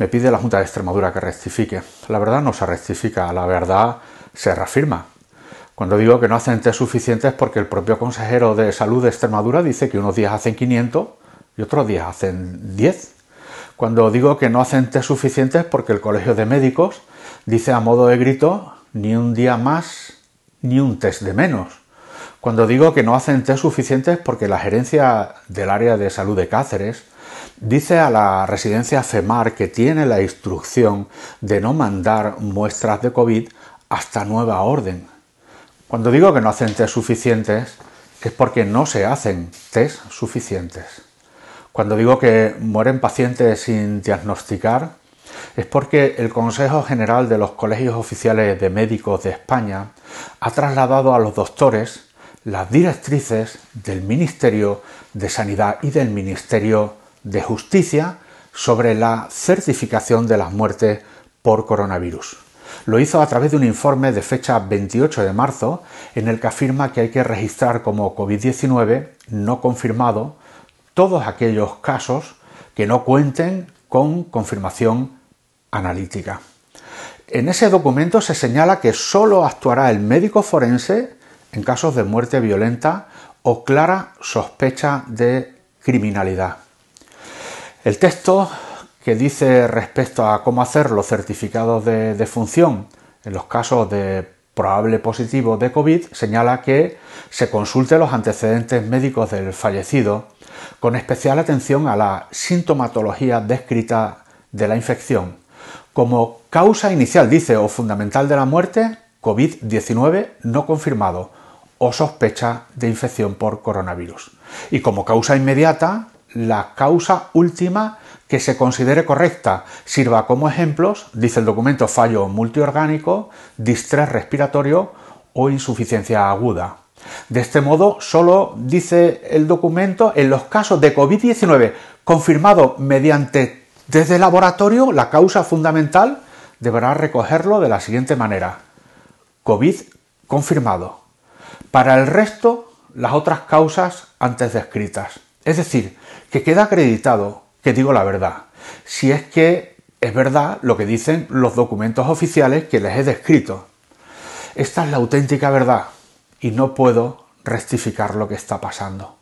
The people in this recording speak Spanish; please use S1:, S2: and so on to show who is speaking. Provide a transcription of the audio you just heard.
S1: Me pide la Junta de Extremadura que rectifique. La verdad no se rectifica, la verdad se reafirma. Cuando digo que no hacen test suficientes porque el propio consejero de salud de Extremadura dice que unos días hacen 500 y otros días hacen 10. Cuando digo que no hacen test suficientes porque el Colegio de Médicos dice a modo de grito ni un día más ni un test de menos. Cuando digo que no hacen test suficientes porque la gerencia del área de salud de Cáceres Dice a la residencia FEMAR que tiene la instrucción de no mandar muestras de COVID hasta nueva orden. Cuando digo que no hacen test suficientes, es porque no se hacen test suficientes. Cuando digo que mueren pacientes sin diagnosticar, es porque el Consejo General de los Colegios Oficiales de Médicos de España ha trasladado a los doctores las directrices del Ministerio de Sanidad y del Ministerio de de Justicia sobre la certificación de las muertes por coronavirus. Lo hizo a través de un informe de fecha 28 de marzo en el que afirma que hay que registrar como COVID-19 no confirmado todos aquellos casos que no cuenten con confirmación analítica. En ese documento se señala que sólo actuará el médico forense en casos de muerte violenta o clara sospecha de criminalidad. El texto que dice respecto a cómo hacer los certificados de, defunción función en los casos de probable positivo de COVID señala que se consulte los antecedentes médicos del fallecido con especial atención a la sintomatología descrita de la infección. Como causa inicial, dice, o fundamental de la muerte, COVID-19 no confirmado o sospecha de infección por coronavirus. Y como causa inmediata, la causa última que se considere correcta. Sirva como ejemplos, dice el documento, fallo multiorgánico, distrés respiratorio o insuficiencia aguda. De este modo, solo dice el documento en los casos de COVID-19 confirmado mediante desde el laboratorio, la causa fundamental deberá recogerlo de la siguiente manera. COVID confirmado. Para el resto, las otras causas antes descritas. Es decir, que queda acreditado que digo la verdad, si es que es verdad lo que dicen los documentos oficiales que les he descrito. Esta es la auténtica verdad y no puedo rectificar lo que está pasando.